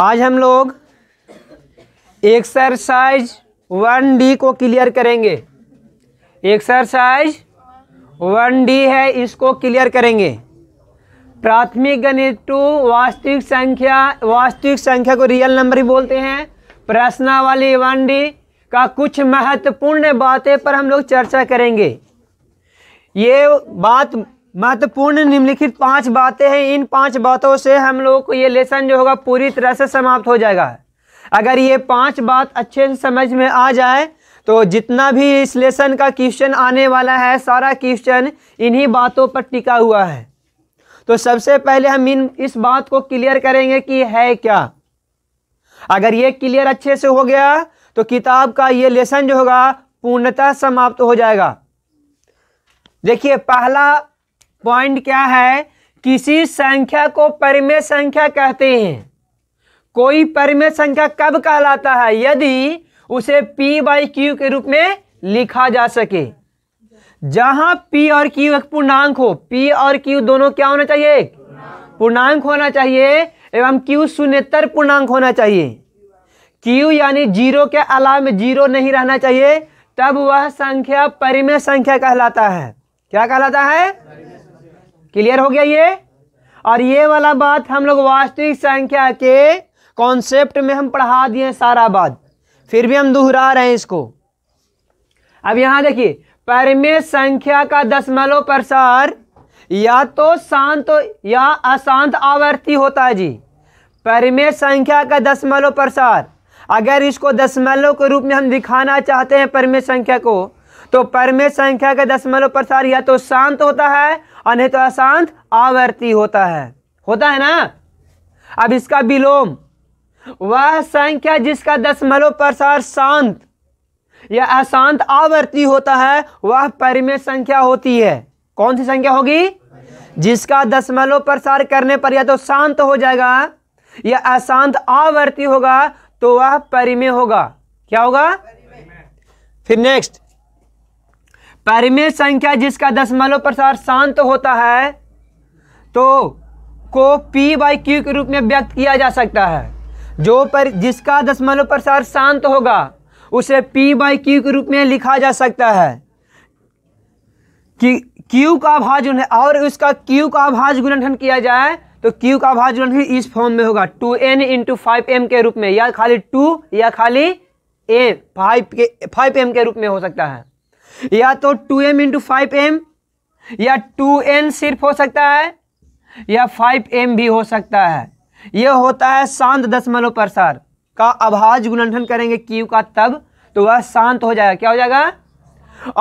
आज हम लोग एक्सरसाइज वन डी को क्लियर करेंगे एक्सरसाइज वन डी है इसको क्लियर करेंगे प्राथमिक गणित टू वास्तविक संख्या वास्तविक संख्या को रियल नंबर ही बोलते हैं प्रश्नावली वन डी का कुछ महत्वपूर्ण बातें पर हम लोग चर्चा करेंगे ये बात महत्वपूर्ण निम्नलिखित पांच बातें हैं इन पांच बातों से हम लोगों को ये लेसन जो होगा पूरी तरह से समाप्त हो जाएगा अगर ये पांच बात अच्छे से समझ में आ जाए तो जितना भी इस लेसन का क्वेश्चन आने वाला है सारा क्वेश्चन इन्हीं बातों पर टिका हुआ है तो सबसे पहले हम इन इस बात को क्लियर करेंगे कि है क्या अगर ये क्लियर अच्छे से हो गया तो किताब का ये लेसन जो होगा पूर्णतः समाप्त हो जाएगा देखिए पहला पॉइंट क्या है किसी संख्या को परिमेय संख्या कहते हैं कोई परिमेय संख्या कब कहलाता है यदि उसे p बाई क्यू के रूप में लिखा जा सके जहां p और q एक पूर्णांक हो p और q दोनों क्या होना चाहिए पूर्णांक होना चाहिए एवं q शून्यतर पूर्णांक होना चाहिए q यानी जीरो के अलावा में जीरो नहीं रहना चाहिए तब वह संख्या परिमेय संख्या कहलाता है क्या कहलाता है क्लियर हो गया ये और ये वाला बात हम लोग वास्तविक संख्या के कॉन्सेप्ट में हम पढ़ा दिए सारा बात फिर भी हम दोहरा रहे हैं इसको अब यहां देखिए परिमेय संख्या का दशमलव प्रसार या तो शांत या अशांत आवर्ती होता है जी परिमेय संख्या का दशमलव प्रसार अगर इसको दशमलव के रूप में हम दिखाना चाहते हैं परिमेय संख्या को तो परिमेय संख्या का दशमलव प्रसार या तो शांत होता है अन्य तो अशांत आवर्ती होता है होता है ना अब इसका विलोम वह संख्या जिसका दशमलव प्रसार शांत या अशांत आवर्ती होता है वह परिमेय संख्या होती है कौन सी संख्या होगी जिसका दशमलव प्रसार करने पर या तो शांत हो जाएगा या अशांत आवर्ती होगा तो वह परिमेय होगा क्या होगा फिर नेक्स्ट परिमेय संख्या जिसका दशमलव प्रसार शांत होता है तो को पी बाई क्यू के रूप में व्यक्त किया जा सकता है जो पर जिसका दशमलव प्रसार शांत होगा उसे पी बाई क्यू के रूप में लिखा जा सकता है कि क्यू का भाज और उसका क्यू का भाज गुणनखंड किया जाए तो क्यू का भाज गुणनखंड इस फॉर्म में होगा two N into five M के रूप में या खाली टू या खाली ए फाइव के फाइव एम के रूप में हो सकता है या तो two M into five M या टू एन सिर्फ हो सकता है या फाइव एम भी हो सकता है यह होता है शांत दशमलव प्रसार का अभाज गुणनखंड करेंगे q का तब तो वह शांत हो जाएगा क्या हो जाएगा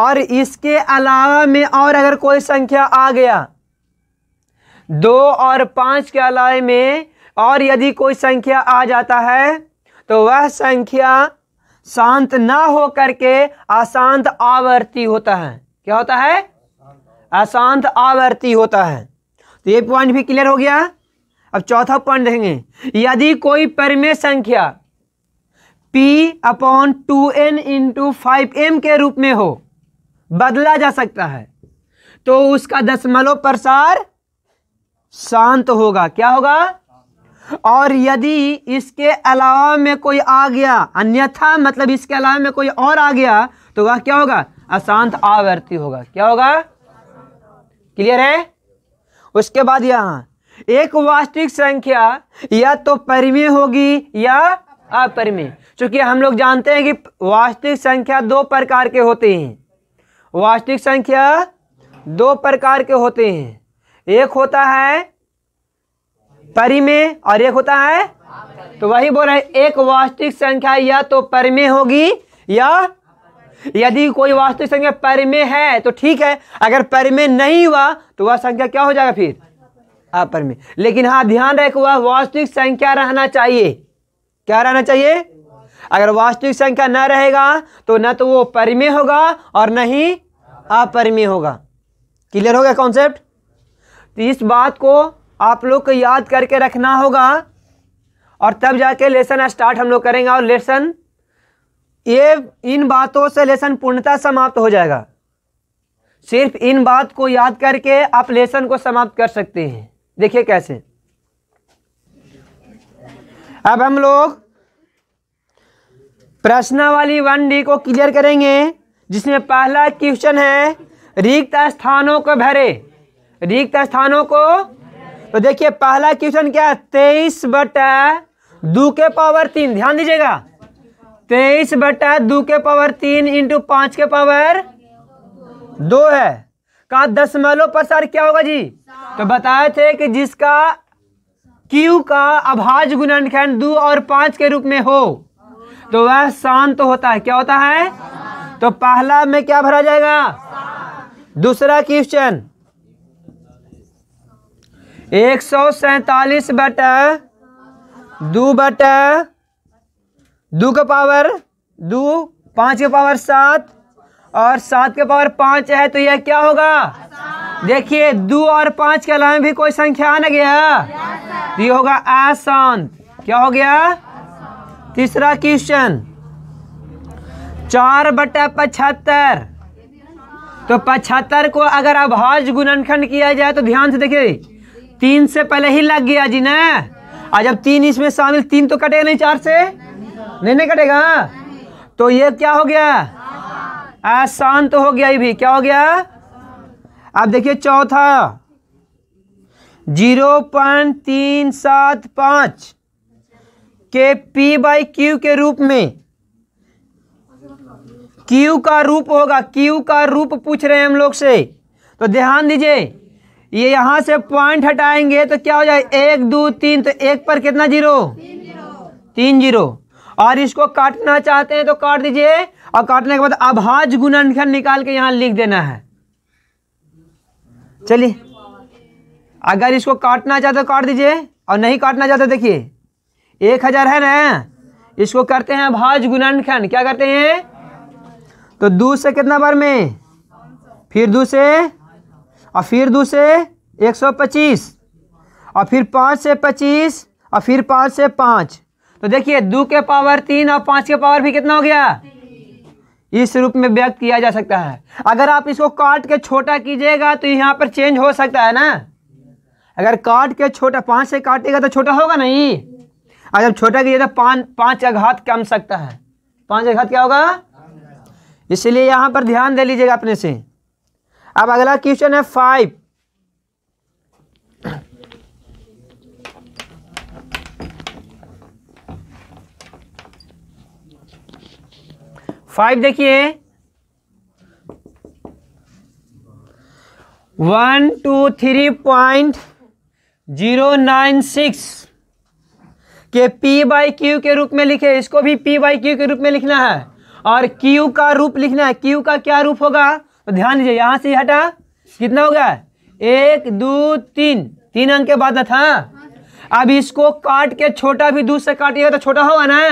और इसके अलावा में और अगर कोई संख्या आ गया दो और पांच के अलावा में और यदि कोई संख्या आ जाता है तो वह संख्या शांत ना हो करके अशांत आवर्ती होता है क्या होता है अशांत आवर्ती होता है तो ये पॉइंट भी क्लियर हो गया अब चौथा पॉइंट देखेंगे यदि कोई परिमेय संख्या p upon two N into five M के रूप में हो बदला जा सकता है तो उसका दशमलव प्रसार शांत होगा क्या होगा और यदि इसके अलावा में कोई आ गया अन्यथा मतलब इसके अलावा में कोई और आ गया तो वह क्या होगा अशांत आवर्ती होगा क्या होगा क्लियर है उसके बाद यहां एक वास्तविक संख्या या तो परिमेय होगी या अपरिमेय चूंकि हम लोग जानते हैं कि वास्तविक संख्या दो प्रकार के होते हैं वास्तविक संख्या दो प्रकार के होते हैं एक होता है परिमेय और एक होता है तो वही बोल रहे एक वास्तविक संख्या या तो परिमेय होगी या यदि कोई वास्तविक संख्या परिमेय है तो ठीक है अगर परिमेय नहीं हुआ तो वह संख्या क्या हो जाएगा फिर अपरिमेय लेकिन हाँ ध्यान रखे वह वास्तविक संख्या रहना चाहिए क्या रहना चाहिए अगर वास्तविक संख्या न रहेगा तो न तो वो परिमेय होगा और न ही अपरिमेय होगा क्लियर हो गया कॉन्सेप्ट तो इस बात को आप लोग को याद करके रखना होगा और तब जाके लेसन स्टार्ट हम लोग करेंगे और लेसन ये इन बातों से लेसन पूर्णतः समाप्त हो जाएगा सिर्फ इन बात को याद करके आप लेसन को समाप्त कर सकते हैं देखिए कैसे अब हम लोग प्रश्नावली वन डी को क्लियर करेंगे जिसमें पहला क्वेश्चन है रिक्त स्थानों को भरे रिक्त स्थानों को तो देखिए पहला क्वेश्चन क्या है तेईस बटा दो के पावर तीन ध्यान दीजिएगा तेईस बटा दो के पावर तीन इंटू पांच के पावर दो है कहा दशमलव प्रसार क्या होगा जी तो बताए थे कि जिसका क्यू का अभाज गुणनखंड दो और पांच के रूप में हो तो वह शांत तो होता है क्या होता है तो पहला में क्या भरा जाएगा दूसरा क्वेश्चन एक सौ सैतालीस बट दो बट दो का पावर दो पाँच का पावर सात और सात का पावर पाँच है तो यह क्या होगा देखिए दो और पाँच के अलावा भी कोई संख्या आ ना गया तो ये होगा आसान क्या हो गया तीसरा क्वेश्चन चार बट पचहत्तर तो पचहत्तर को अगर अभाज गुणनखंड किया जाए तो ध्यान से देखिए तीन से पहले ही लग गया जी ना और जब तीन इसमें शामिल तीन तो कटेगा नहीं चार से नहीं नहीं कटेगा तो ये क्या हो गया आसान तो हो गया ये भी क्या हो गया अब देखिए चौथा जीरो पॉइंट तीन सात पाँच के पी बाई क्यू के रूप में क्यू का रूप होगा क्यू का रूप पूछ रहे हैं हम लोग से तो ध्यान दीजिए ये यहाँ से पॉइंट हटाएंगे तो क्या हो जाए एक दो तीन तो एक पर कितना जीरो तीन जीरो और इसको काटना चाहते हैं तो काट दीजिए और काटने के बाद अभाज गुणनखंड निकाल के यहाँ लिख देना है चलिए अगर इसको काटना चाहते तो काट दीजिए और नहीं काटना चाहते तो देखिए एक हज़ार है ना इसको करते हैं अभाज गुणनखंड क्या करते हैं तो दो से कितना बार में फिर दो से और फिर दो से एक सौ पच्चीस और फिर पाँच से पच्चीस और फिर पाँच से पाँच तो देखिए दो के पावर तीन और पाँच के पावर भी कितना हो गया इस रूप में व्यक्त किया जा सकता है अगर आप इसको काट के छोटा कीजिएगा तो यहाँ पर चेंज हो सकता है ना अगर काट के छोटा पाँच से काटेगा तो छोटा होगा नहीं अगर छोटा कीजिए तो पाँच पाँच आघात कम सकता है पाँच आघात क्या होगा इसलिए यहाँ पर ध्यान दे लीजिएगा अपने से अब अगला क्वेश्चन है फाइव फाइव देखिए one two three point zero nine six के पी बाई क्यू के रूप में लिखे इसको भी पी बाई क्यू के रूप में लिखना है और क्यू का रूप लिखना है क्यू का क्या रूप होगा तो ध्यान दीजिए यहाँ से हटा कितना हो गया एक दो तीन तीन अंक के बाद था अब इसको काट के छोटा भी दूध से काटिएगा तो छोटा होगा ना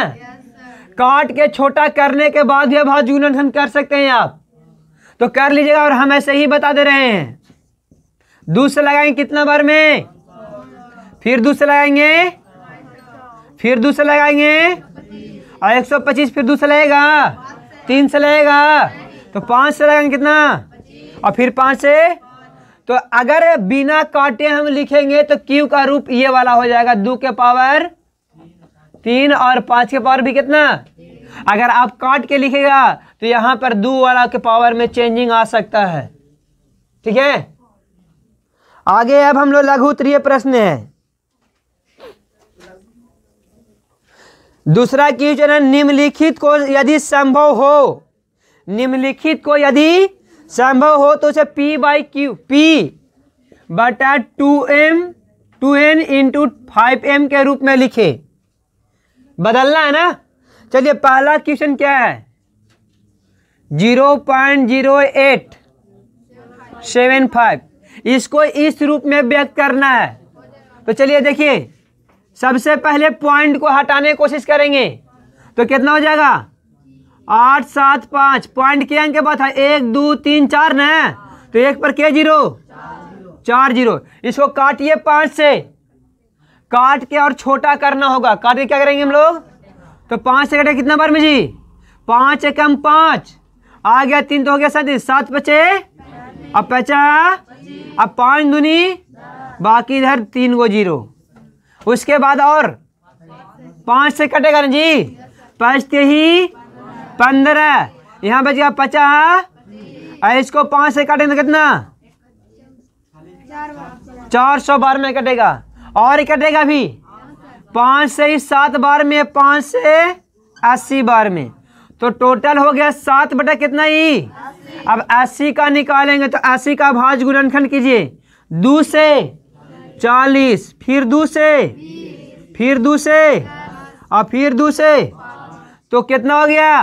काट के छोटा करने के बाद भी भाव हाँ जुगनधन कर सकते हैं आप तो कर लीजिएगा और हम ऐसे ही बता दे रहे हैं दूध से लगाएंगे कितना बार में फिर दूध से लगाएंगे फिर दूध से लगाएंगे और एक सौ पच्चीस फिर दूध से लगेगा तीन से लगेगा तो पाँच से लगाएंगे कितना और फिर पाँच से तो अगर बिना काटे हम लिखेंगे तो क्यू का रूप ये वाला हो जाएगा दो के पावर तीन और पाँच के पावर भी कितना अगर आप काट के लिखेगा तो यहाँ पर दो वाला के पावर में चेंजिंग आ सकता है ठीक है आगे अब हम लोग लघु उत्तरीय प्रश्न है दूसरा क्यू चरण निम्नलिखित को यदि संभव हो निम्नलिखित को यदि संभव हो तो उसे पी बाई क्यू पी बटा two m two N into five M के रूप में लिखे बदलना है ना चलिए पहला क्वेश्चन क्या है zero point zero eight seven five इसको इस रूप में व्यक्त करना है तो चलिए देखिए सबसे पहले पॉइंट को हटाने की कोशिश करेंगे तो कितना हो जाएगा आठ सात पाँच पॉइंट के अंक के बाद था एक दो तीन चार न तो एक पर के जीरो चार जीरो इसको काटिए पाँच से काट के और छोटा करना होगा काट के क्या करेंगे हम लोग तो पाँच से कटे कितना बार में जी पाँच एकम पाँच आ गया तीन तो हो गया सैंतीस सात बचे अब पचा अब पाँच दूनी बाकी इधर तीन गो जीरो उसके बाद और पाँच से कटेगा ना जी पचते ही पंद्रह यहाँ बच गया पचास और इसको पाँच से काटेंगे तो कितना चार सौ बार में कटेगा और कटेगा भी पाँच से ही सात बार में पाँच से अस्सी बार में तो टोटल हो गया सात बटा कितना ही अब अस्सी का निकालेंगे तो अस्सी का भाज गुणनखंड कीजिए दो से चालीस फिर दो से फिर दो से और फिर दो से तो कितना हो गया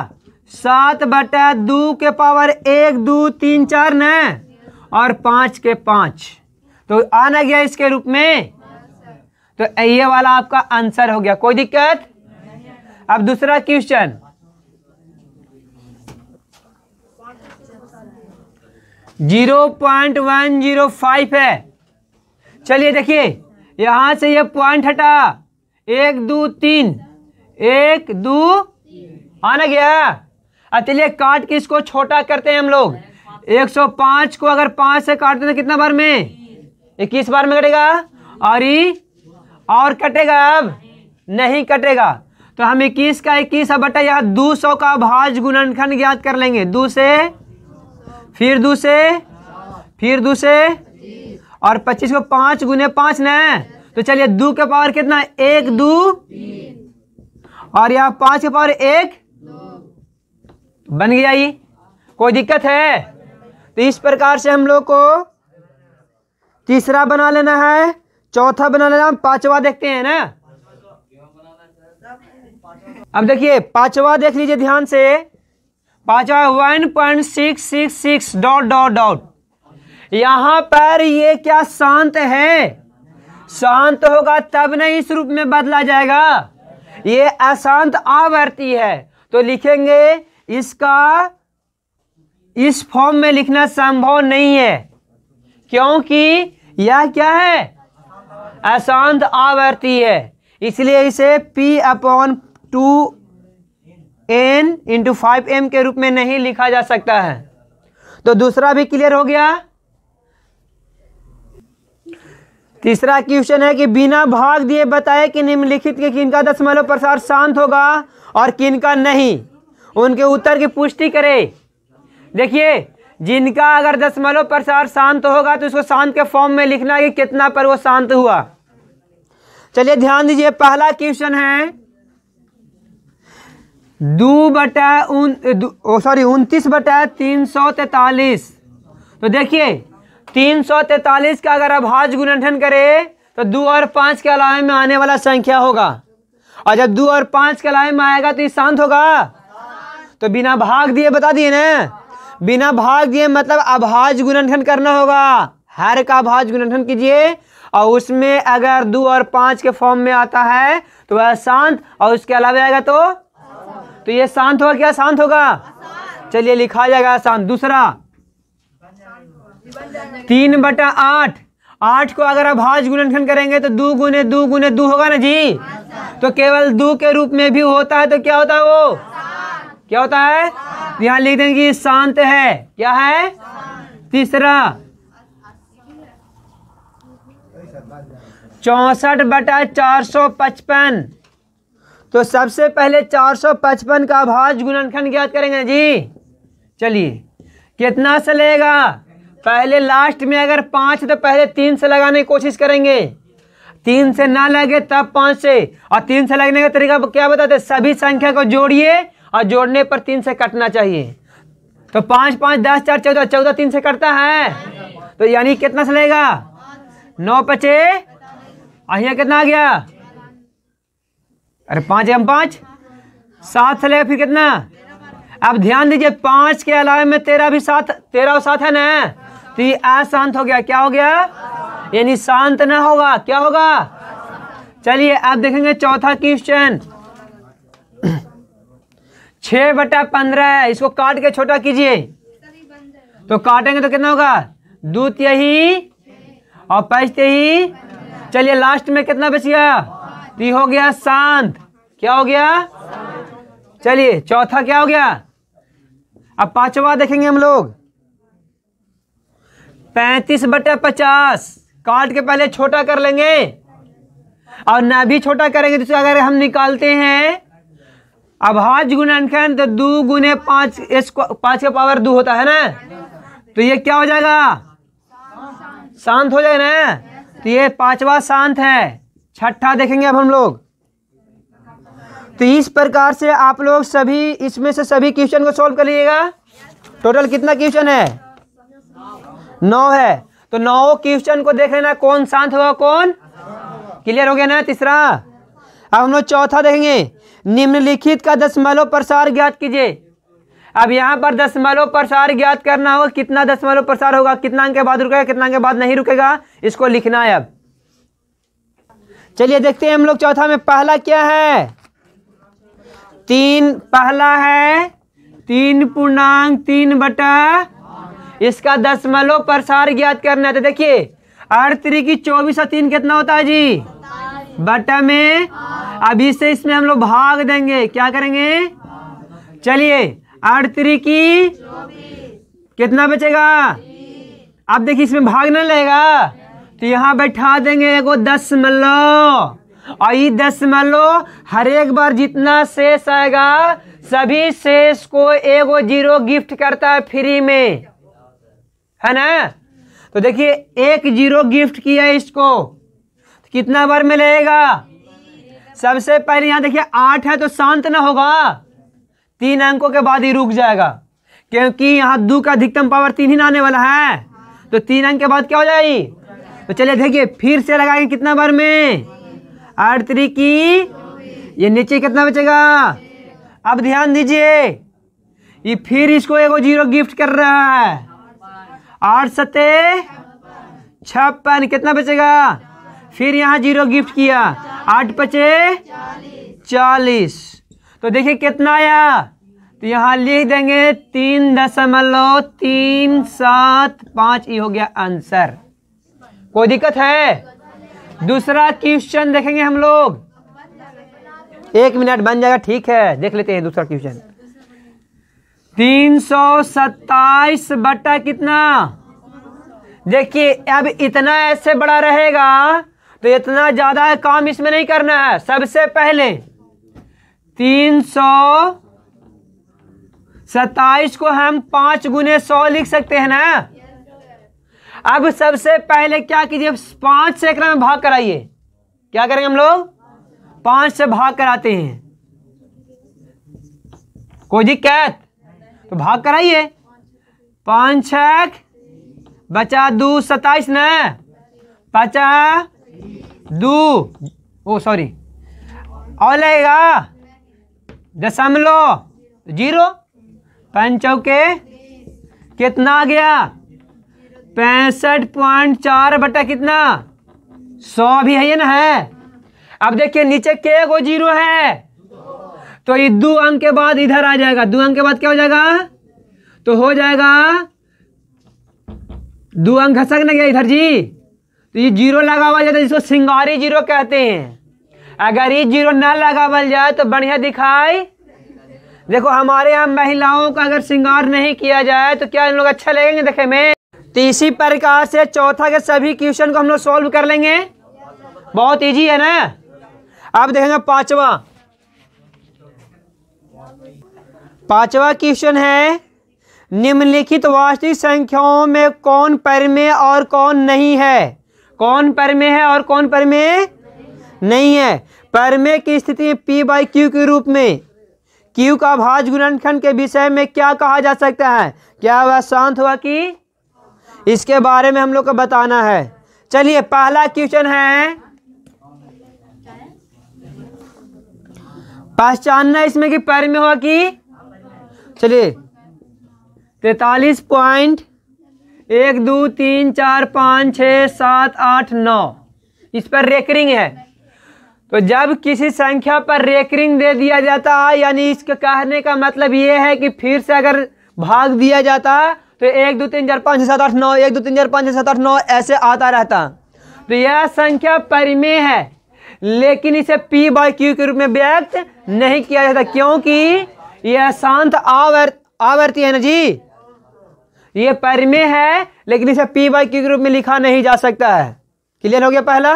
सात बटा दो के पावर एक दो तीन चार न और पांच के पांच तो आना गया इसके रूप में तो ये वाला आपका आंसर हो गया कोई दिक्कत अब दूसरा question zero point one zero five है चलिए देखिए यहां से ये पॉइंट हटा एक दो तीन एक दो आना गया चलिए काट के इसको छोटा करते हैं हम लोग 105 को अगर पांच से काट हैं तो कितना बार में इक्कीस बार में कटेगा और ये और कटेगा अब नहीं कटेगा तो हम इक्कीस का इक्कीस अब बटा यहाँ दो सौ का भाज गुणनखंड ज्ञात कर लेंगे दो से फिर दो से फिर दो से और पच्चीस को पाँच गुने पांच न तो चलिए दो के पावर कितना एक दो और यहाँ पांच के पावर एक बन गया ये कोई दिक्कत है तो इस प्रकार से हम लोग को तीसरा बना लेना है चौथा बना लेना पांचवा देखते हैं ना अब देखिए पांचवा देख लीजिए ध्यान से पांचवा one point six six six dot dot dot यहां पर ये क्या शांत है शांत होगा तब नहीं इस रूप में बदला जाएगा ये अशांत आवर्ती है तो लिखेंगे इसका इस फॉर्म में लिखना संभव नहीं है क्योंकि यह क्या है अशांत आवर्ती है इसलिए इसे p upon two N into five M के रूप में नहीं लिखा जा सकता है तो दूसरा भी क्लियर हो गया तीसरा क्वेश्चन है कि बिना भाग दिए बताए कि निम्नलिखित के किनका दशमलव प्रसार शांत होगा और किनका नहीं उनके उत्तर की पुष्टि करें देखिए जिनका अगर दशमलव प्रसार शांत होगा तो इसको शांत के फॉर्म में लिखना है कि कितना पर वो शांत हुआ चलिए ध्यान दीजिए पहला क्वेश्चन है दो बटा उन सॉरी उनतीस बटा तीन सौ तैतालीस तो देखिए तीन सौ तैतालीस का अगर अभाज गुणन करें तो दो और पांच के अलावे में आने वाला संख्या होगा और जब दो और पांच के अलावे में आएगा तो ये शांत होगा तो बिना भाग दिए बता दिए ना बिना भाग दिए मतलब अभाज गुणनखंड करना होगा हर का अभाज गुणनखंड कीजिए और उसमें अगर दो और पांच के फॉर्म में आता है तो वह शांत और उसके अलावा आएगा तो तो ये शांत होगा क्या शांत होगा चलिए लिखा जाएगा शांत दूसरा तीन बटा आठ आठ को अगर अभाज गुणनखंड करेंगे तो दो गुने दो गुने दो होगा ना जी तो केवल दो के रूप में भी होता है तो क्या होता है वो क्या होता है यहाँ लिख देंगे शांत है क्या है तीसरा चौसठ बटा चार सौ पचपन तो सबसे पहले चार सौ पचपन का भाज गुणनखंड ज्ञात करेंगे जी चलिए कितना से लेगा पहले लास्ट में अगर पांच तो पहले तीन से लगाने की कोशिश करेंगे तीन से ना लगे तब पांच से और तीन से लगने का तरीका क्या बताते सभी संख्या को जोड़िए और जोड़ने पर तीन से कटना चाहिए तो पाँच पाँच दस चार चौदह चौदह तीन से कटता है तो यानी कितना से लेगा नौ पचे और यहाँ कितना आ गया अरे पाँच एम पाँच सात से लेगा फिर कितना अब ध्यान दीजिए पाँच के अलावा में तेरह भी सात तेरह और सात है ना तो ये अशांत हो गया क्या हो गया यानी शांत ना होगा क्या होगा चलिए अब देखेंगे चौथा क्वेश्चन छ बटा पंद्रह इसको काट के छोटा कीजिए तो काटेंगे तो कितना होगा दो त्यही और पैसते ही चलिए लास्ट में कितना बच गया तो हो गया शांत क्या हो गया चलिए चौथा क्या हो गया अब पांचवा देखेंगे हम लोग पैंतीस बटा पचास काट के पहले छोटा कर लेंगे और ना भी छोटा करेंगे तो अगर हम निकालते हैं अब गुण गुना खान तो दो गुने पांच पांच का पावर दो होता है ना तो ये क्या हो जाएगा शांत हो जाएगा ना तो ये पांचवा शांत है छठा देखेंगे अब हम लोग तो इस प्रकार से आप लोग सभी इसमें से सभी क्वेश्चन को सॉल्व कर लीजिएगा टोटल कितना क्वेश्चन है नौ है तो नौ क्वेश्चन को देख लेना कौन शांत होगा कौन क्लियर हो गया ना तीसरा अब हम लोग चौथा देखेंगे निम्नलिखित का दशमलव प्रसार ज्ञात कीजिए अब यहाँ पर दशमलव प्रसार ज्ञात करना हो कितना दशमलव प्रसार होगा कितना अंक के बाद रुकेगा कितना अंक के बाद नहीं रुकेगा इसको लिखना है अब चलिए देखते हैं हम लोग चौथा में पहला क्या है तीन पहला है तीन पूर्णांक तीन बटा इसका दशमलव प्रसार ज्ञात करना है तो देखिए आठ की चौबीस और तीन कितना होता है जी बटा में अभी से इसमें हम लोग भाग देंगे क्या करेंगे चलिए आठ की कितना बचेगा अब देखिए इसमें भागना लगेगा तो यहाँ बैठा देंगे एगो दस मल्लो और ये दस मल्लो हर एक बार जितना शेष आएगा सभी शेष को एगो जीरो गिफ्ट करता है फ्री में है ना तो देखिए एक जीरो गिफ्ट किया इसको कितना बार मिलेगा सबसे पहले यहां देखिए आठ है तो शांत ना होगा तीन अंकों के बाद ही रुक जाएगा क्योंकि यहां दो का अधिकतम पावर तीन ही ना आने वाला है तो तीन अंक के बाद क्या हो जाएगी तो चलिए देखिए फिर से लगाएंगे कितना बार में आठ त्री की ये नीचे कितना बचेगा अब ध्यान दीजिए ये फिर इसको एगो जीरो गिफ्ट कर रहा है आठ सत्ते छप्पन कितना बचेगा फिर यहाँ जीरो गिफ्ट किया आठ पचे चालीस तो देखिए कितना आया तो यहाँ लिख देंगे तीन दशमलव तीन सात पाँच ये हो गया आंसर कोई दिक्कत है दूसरा क्वेश्चन देखेंगे हम लोग एक मिनट बन जाएगा ठीक है देख लेते हैं दूसरा क्वेश्चन तीन सौ सत्ताईस बटा कितना देखिए अब इतना ऐसे बड़ा रहेगा तो इतना ज़्यादा काम इसमें नहीं करना है सबसे पहले तीन सौ सत्ताईस को हम पांच गुने सौ लिख सकते हैं ना अब सबसे पहले क्या कीजिए पांच से एकरा में भाग कराइए क्या करेंगे हम लोग पांच से भाग कराते हैं कोई दिक्कत तो भाग कराइए पांच छ बचा दो सताइस न पचास दू ओ सॉरी औलेगा दशमलो जीरो पंचों के कितना आ गया पैंसठ पॉइंट चार बटा कितना सौ भी है ये ना है अब देखिए नीचे के को जीरो है तो ये दो अंक के बाद इधर आ जाएगा दो अंक के बाद क्या हो जाएगा तो हो जाएगा दो अंक घसक ना गया इधर जी तो ये जीरो लगावल जाए तो इसको सिंगारी जीरो कहते हैं अगर ये जीरो ना लगावल जाए तो बढ़िया दिखाई देखो हमारे यहाँ महिलाओं का अगर श्रृंगार नहीं किया जाए तो क्या इन लोग अच्छा लगेंगे देखे में तो इसी प्रकार से चौथा के सभी क्वेश्चन को हम लोग सॉल्व कर लेंगे बहुत इजी है ना अब देखेंगे पांचवा पांचवा क्वेश्चन है निम्नलिखित वास्तविक संख्याओं में कौन परिमेय और कौन नहीं है कौन पर में है और कौन पर में नहीं है पर में की स्थिति में पी बाई क्यू के रूप में क्यू का भाज गुणनखंड के विषय में क्या कहा जा सकता है क्या वह शांत हुआ कि इसके बारे में हम लोग को बताना है चलिए पहला क्वेश्चन है पहचानना इसमें कि पर में हुआ कि चलिए तैतालीस पॉइंट एक दो तीन चार पाँच छः सात आठ नौ इस पर रेकरिंग है तो जब किसी संख्या पर रेकरिंग दे दिया जाता है यानी इसके कहने का मतलब ये है कि फिर से अगर भाग दिया जाता तो एक दो तीन चार पाँच छः सात आठ नौ एक दो तीन चार पाँच छः सात आठ नौ ऐसे आता रहता तो यह संख्या परिमेय है लेकिन इसे पी बाई क्यू के रूप में व्यक्त नहीं किया जाता क्योंकि यह शांत आवर्त आवर्ती है ना जी ये पैर है लेकिन इसे पी बाई क्यू के रूप में लिखा नहीं जा सकता है क्लियर हो गया पहला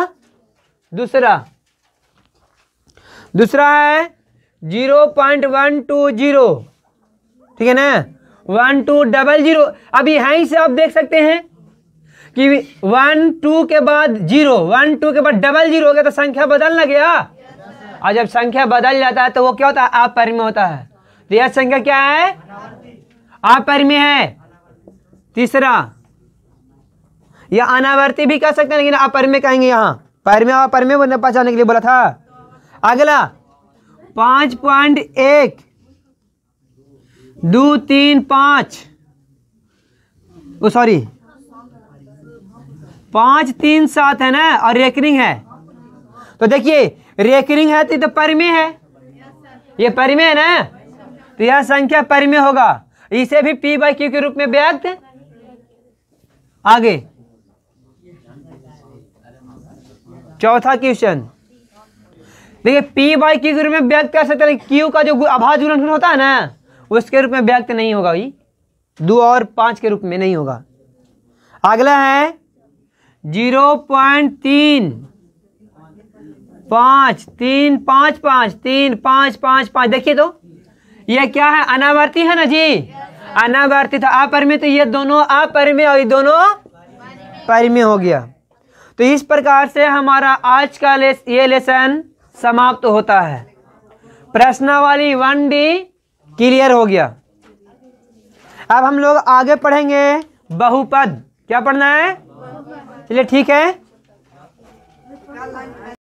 दूसरा दूसरा है zero point one two zero ठीक है ना वन टू डबल जीरो अब यहाँ से आप देख सकते हैं कि वन टू के बाद जीरो वन टू के बाद डबल जीरो हो गया तो संख्या बदलना गया और जब संख्या बदल जाता है तो वो क्या होता है आप में होता है तो यह संख्या क्या है आप में है तीसरा या अनावर्ती भी कह सकते हैं लेकिन आप में कहेंगे यहां पर में और पर में पहचाने के लिए बोला था अगला पांच पॉइंट एक दो तीन पांच सॉरी पांच तीन सात है ना और रेकरिंग है तो देखिए रेकरिंग है तो, तो पर में है ये पर में है ना तो यह संख्या पर में होगा इसे भी पी बाई क्यू के रूप में व्यक्त आगे चौथा क्वेश्चन देखिए पी बाई क्यू के रूप में व्यक्त कर सकते हैं क्यू का जो अभाज गुणनफल होता है ना उसके रूप में व्यक्त नहीं होगा भाई दो और पांच के रूप में नहीं होगा अगला है जीरो पॉइंट तीन पांच तीन पांच पांच तीन पांच पांच पांच देखिए तो यह क्या है अनावर्ती है ना जी अनावर्ती था अपरिमेय तो ये दोनों अपरिमेय और ये दोनों परिमेय हो गया तो इस प्रकार से हमारा आज का लेस, ये लेसन समाप्त तो होता है प्रश्नावली वन डी क्लियर हो गया अब हम लोग आगे पढ़ेंगे बहुपद क्या पढ़ना है चलिए ठीक है